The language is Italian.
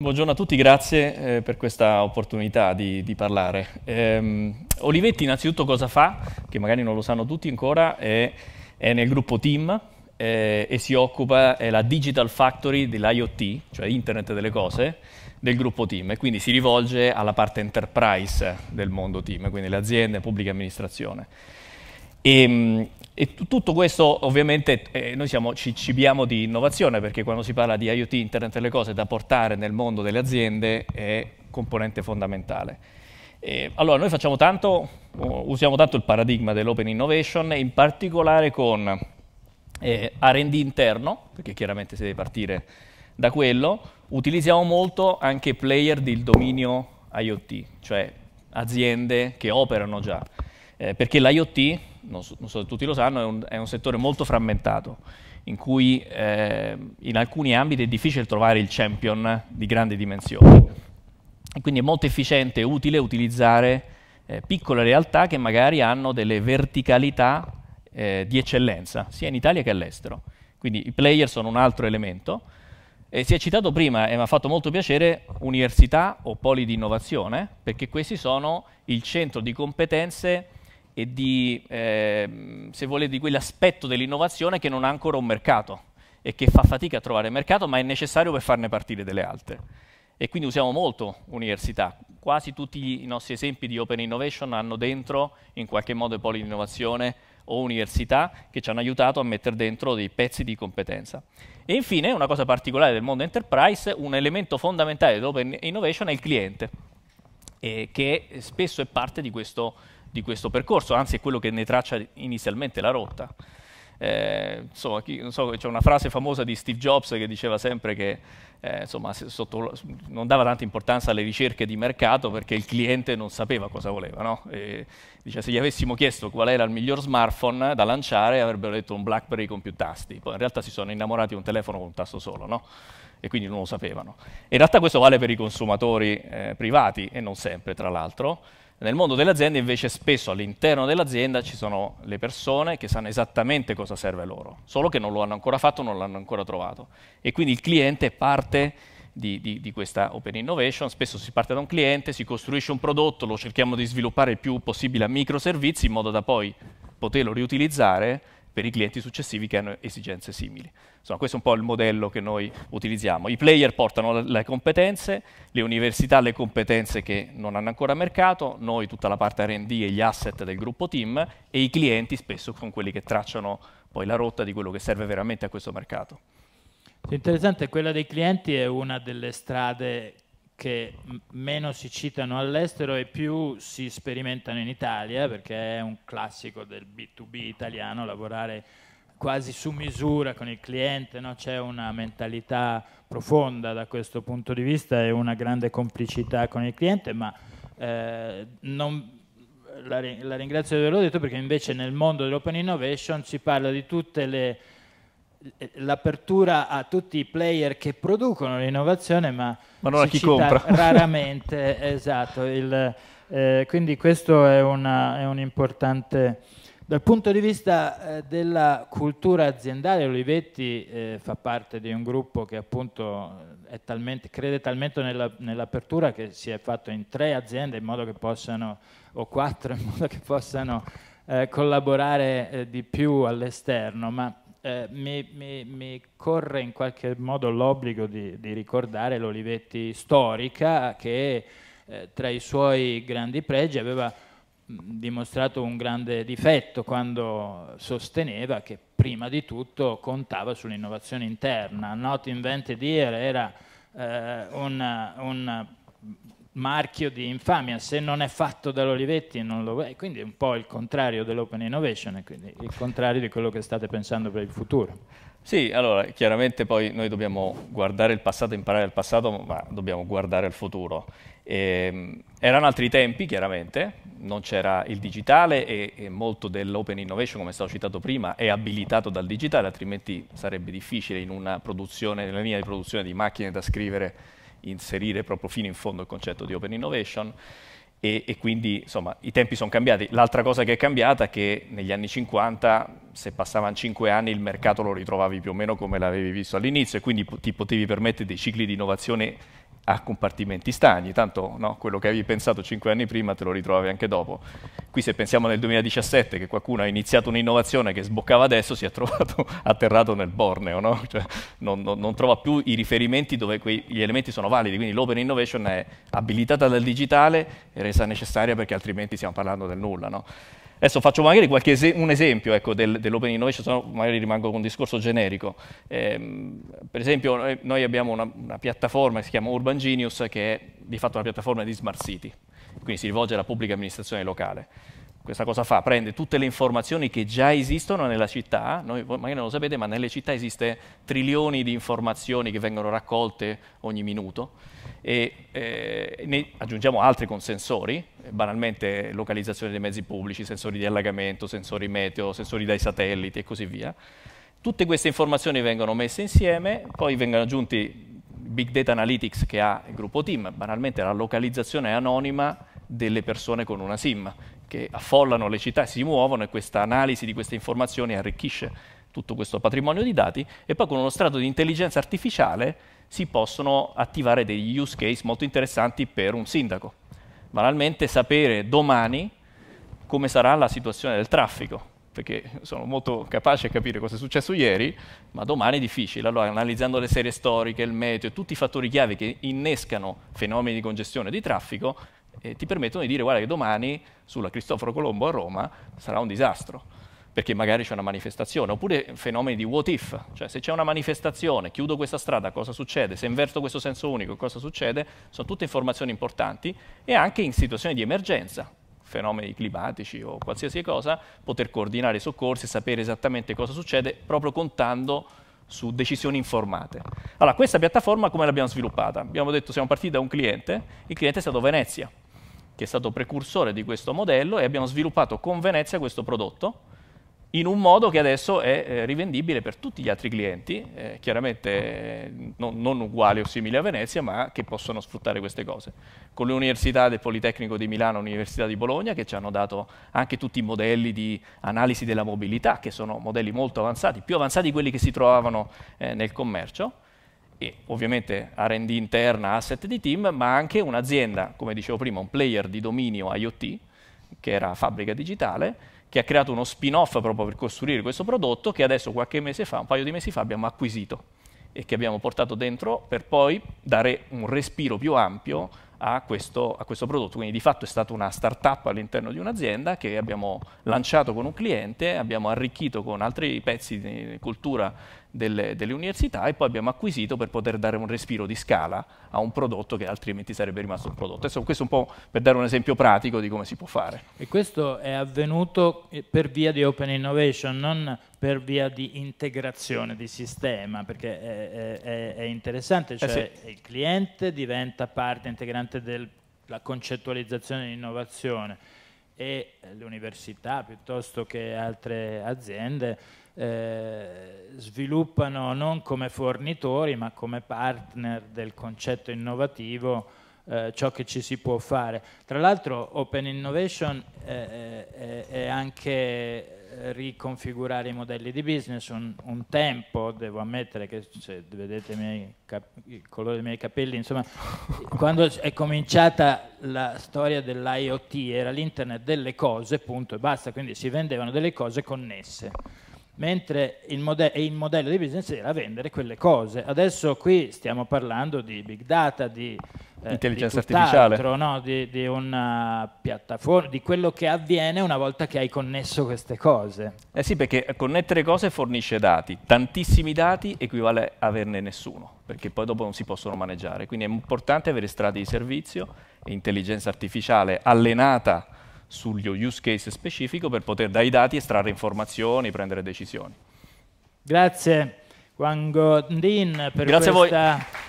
Buongiorno a tutti, grazie eh, per questa opportunità di, di parlare. Ehm, Olivetti innanzitutto cosa fa, che magari non lo sanno tutti ancora, è, è nel gruppo Team eh, e si occupa, è la Digital Factory dell'IoT, cioè Internet delle cose, del gruppo Team e quindi si rivolge alla parte enterprise del mondo Team, quindi le aziende, pubblica amministrazione. E, ehm, e tutto questo ovviamente eh, noi siamo, ci cibiamo di innovazione perché quando si parla di IoT, Internet delle cose, da portare nel mondo delle aziende è componente fondamentale. Eh, allora noi facciamo tanto, usiamo tanto il paradigma dell'open innovation, in particolare con eh, RD interno, perché chiaramente si deve partire da quello, utilizziamo molto anche player del dominio IoT, cioè aziende che operano già, eh, perché l'IoT non so, non so se tutti lo sanno, è un, è un settore molto frammentato, in cui eh, in alcuni ambiti è difficile trovare il champion di grandi dimensioni. E quindi è molto efficiente e utile utilizzare eh, piccole realtà che magari hanno delle verticalità eh, di eccellenza, sia in Italia che all'estero. Quindi i player sono un altro elemento. E si è citato prima, e mi ha fatto molto piacere, università o poli di innovazione, perché questi sono il centro di competenze e di, eh, se volete, di quell'aspetto dell'innovazione che non ha ancora un mercato e che fa fatica a trovare mercato, ma è necessario per farne partire delle altre. E quindi usiamo molto università. Quasi tutti i nostri esempi di open innovation hanno dentro, in qualche modo, i poli di innovazione o università che ci hanno aiutato a mettere dentro dei pezzi di competenza. E infine, una cosa particolare del mondo enterprise, un elemento fondamentale dell'open innovation è il cliente, eh, che spesso è parte di questo di questo percorso, anzi è quello che ne traccia inizialmente la rotta. Eh, insomma, so, c'è una frase famosa di Steve Jobs che diceva sempre che eh, insomma, sotto, non dava tanta importanza alle ricerche di mercato perché il cliente non sapeva cosa voleva. No? E, dice, se gli avessimo chiesto qual era il miglior smartphone da lanciare avrebbero detto un BlackBerry con più tasti. Poi in realtà si sono innamorati di un telefono con un tasto solo. No? E quindi non lo sapevano. In realtà questo vale per i consumatori eh, privati e non sempre, tra l'altro. Nel mondo dell'azienda invece spesso all'interno dell'azienda ci sono le persone che sanno esattamente cosa serve loro, solo che non lo hanno ancora fatto, non l'hanno ancora trovato. E quindi il cliente è parte di, di, di, questa open innovation, spesso si parte da un cliente, si costruisce un prodotto, lo cerchiamo di sviluppare il più possibile a microservizi in modo da poi poterlo riutilizzare per i clienti successivi che hanno esigenze simili. Insomma, questo è un po' il modello che noi utilizziamo. I player portano le competenze, le università le competenze che non hanno ancora mercato, noi tutta la parte R&D e gli asset del gruppo team e i clienti spesso sono quelli che tracciano poi la rotta di quello che serve veramente a questo mercato. Interessante, quella dei clienti è una delle strade che meno si citano all'estero e più si sperimentano in Italia, perché è un classico del B2B italiano lavorare quasi su misura con il cliente, no? c'è una mentalità profonda da questo punto di vista e una grande complicità con il cliente, ma eh, non, la, la, ringrazio di averlo detto perché invece nel mondo dell'open innovation si parla di tutte le l'apertura a tutti i player che producono l'innovazione, ma, ma non a chi compra. Raramente, esatto. Il, eh, quindi questo è, una, è, un importante... Dal punto di vista eh, della cultura aziendale, Olivetti eh, fa parte di un gruppo che appunto talmente, crede talmente nella, nell'apertura che si è fatto in tre aziende in modo che possano, o quattro in modo che possano eh, collaborare eh, di più all'esterno, ma eh, mi, mi, mi, corre in qualche modo l'obbligo di, di ricordare l'Olivetti storica che eh, tra i suoi grandi pregi aveva mm, dimostrato un grande difetto quando sosteneva che prima di tutto contava sull'innovazione interna. Not invented here era eh, un, un marchio di infamia, se non è fatto dall'Olivetti non lo è, quindi è un po' il contrario dell'open innovation, quindi il contrario di quello che state pensando per il futuro. Sì, allora chiaramente poi noi dobbiamo guardare il passato, imparare dal passato, ma dobbiamo guardare al futuro. E, ehm, erano altri tempi, chiaramente, non c'era il digitale e, e molto dell'open innovation, come è stato citato prima, è abilitato dal digitale, altrimenti sarebbe difficile in una produzione, nella linea di produzione di macchine da scrivere inserire proprio fino in fondo il concetto di open innovation e, e quindi insomma, i tempi sono cambiati. L'altra cosa che è cambiata è che negli anni 50, se passavano 5 anni, il mercato lo ritrovavi più o meno come l'avevi visto all'inizio e quindi ti potevi permettere dei cicli di innovazione a compartimenti stagni, tanto no, quello che avevi pensato cinque anni prima te lo ritrovi anche dopo. Qui se pensiamo nel 2017 che qualcuno ha iniziato un'innovazione che sboccava adesso, si è trovato atterrato nel Borneo, no? cioè, non, non, non, trova più i riferimenti dove quei, gli elementi sono validi, quindi l'open innovation è abilitata dal digitale e resa necessaria perché altrimenti stiamo parlando del nulla. No? Adesso faccio magari es un esempio ecco, del, dell'open innovation, se no magari rimango con un discorso generico. Eh, per esempio noi, noi abbiamo una, una, piattaforma che si chiama Urban Genius che è di fatto una piattaforma di smart city, quindi si rivolge alla pubblica amministrazione locale questa cosa fa? Prende tutte le informazioni che già esistono nella città, noi magari non lo sapete, ma nelle città esiste trilioni di informazioni che vengono raccolte ogni minuto e eh, ne aggiungiamo altri con sensori, banalmente localizzazione dei mezzi pubblici, sensori di allagamento, sensori meteo, sensori dai satelliti e così via. Tutte queste informazioni vengono messe insieme, poi vengono aggiunti Big Data Analytics che ha il gruppo Team, banalmente la localizzazione anonima delle persone con una SIM che affollano le città e si muovono e questa analisi di queste informazioni arricchisce tutto questo patrimonio di dati e poi con uno strato di intelligenza artificiale si possono attivare degli use case molto interessanti per un sindaco. Banalmente sapere domani come sarà la situazione del traffico, perché sono molto capace a capire cosa è successo ieri, ma domani è difficile. Allora, analizzando le serie storiche, il meteo e tutti i fattori chiave che innescano fenomeni di congestione di traffico, eh, ti permettono di dire guarda che domani sulla Cristoforo Colombo a Roma sarà un disastro perché magari c'è una manifestazione, oppure fenomeni di what if, cioè se c'è una manifestazione, chiudo questa strada, cosa succede? Se inverto questo senso unico, cosa succede? Sono tutte informazioni importanti e anche in situazioni di emergenza, fenomeni climatici o qualsiasi cosa, poter coordinare i soccorsi, sapere esattamente cosa succede, proprio contando su decisioni informate. Allora, questa piattaforma come l'abbiamo sviluppata? Abbiamo detto siamo partiti da un cliente, il cliente è stato Venezia, che è stato precursore di questo modello e abbiamo sviluppato con Venezia questo prodotto in un modo che adesso è eh, rivendibile per tutti gli altri clienti, eh, chiaramente eh, no, non uguali o simili a Venezia, ma che possono sfruttare queste cose. Con l'Università del Politecnico di Milano e l'Università di Bologna, che ci hanno dato anche tutti i modelli di analisi della mobilità, che sono modelli molto avanzati, più avanzati di quelli che si trovavano eh, nel commercio, e ovviamente RD interna, asset di team, ma anche un'azienda, come dicevo prima, un player di dominio IoT, che era Fabbrica Digitale, che ha creato uno spin-off proprio per costruire questo prodotto che adesso qualche mese fa, un paio di mesi fa, abbiamo acquisito e che abbiamo portato dentro per poi dare un respiro più ampio a questo, a questo prodotto. Quindi di fatto è stata una start-up all'interno di un'azienda che abbiamo lanciato con un cliente, abbiamo arricchito con altri pezzi di cultura delle, delle, università e poi abbiamo acquisito per poter dare un respiro di scala a un prodotto che altrimenti sarebbe rimasto un prodotto. Adesso questo è un po' per dare un esempio pratico di come si può fare. E questo è avvenuto eh, per via di Open Innovation, non per via di integrazione di sistema, perché è, è, è interessante, cioè eh sì. Cioè il cliente diventa parte integrante della concettualizzazione di innovazione e l'università piuttosto che altre aziende eh, sviluppano non come fornitori ma come partner del concetto innovativo eh, ciò che ci si può fare. Tra l'altro Open Innovation eh, eh, eh è anche riconfigurare i modelli di business. Un, un tempo, devo ammettere che se vedete miei, il colore dei miei capelli, insomma, quando è cominciata la storia dell'IoT era l'internet delle cose, punto e basta, quindi si vendevano delle cose connesse. Mentre il, mode il modello di business era vendere quelle cose. Adesso qui stiamo parlando di big data, di eh, intelligenza artificiale. No? Di, di, una eh, piattaforma, di quello che avviene una volta che hai connesso queste cose. Eh sì, perché connettere cose fornisce dati. Tantissimi dati equivale a averne nessuno, perché poi dopo non si possono maneggiare. Quindi è importante avere strade di servizio e intelligenza artificiale allenata sugli use case specifico per poter dai dati estrarre informazioni, prendere decisioni. Grazie Wang Din per Grazie questa... A voi.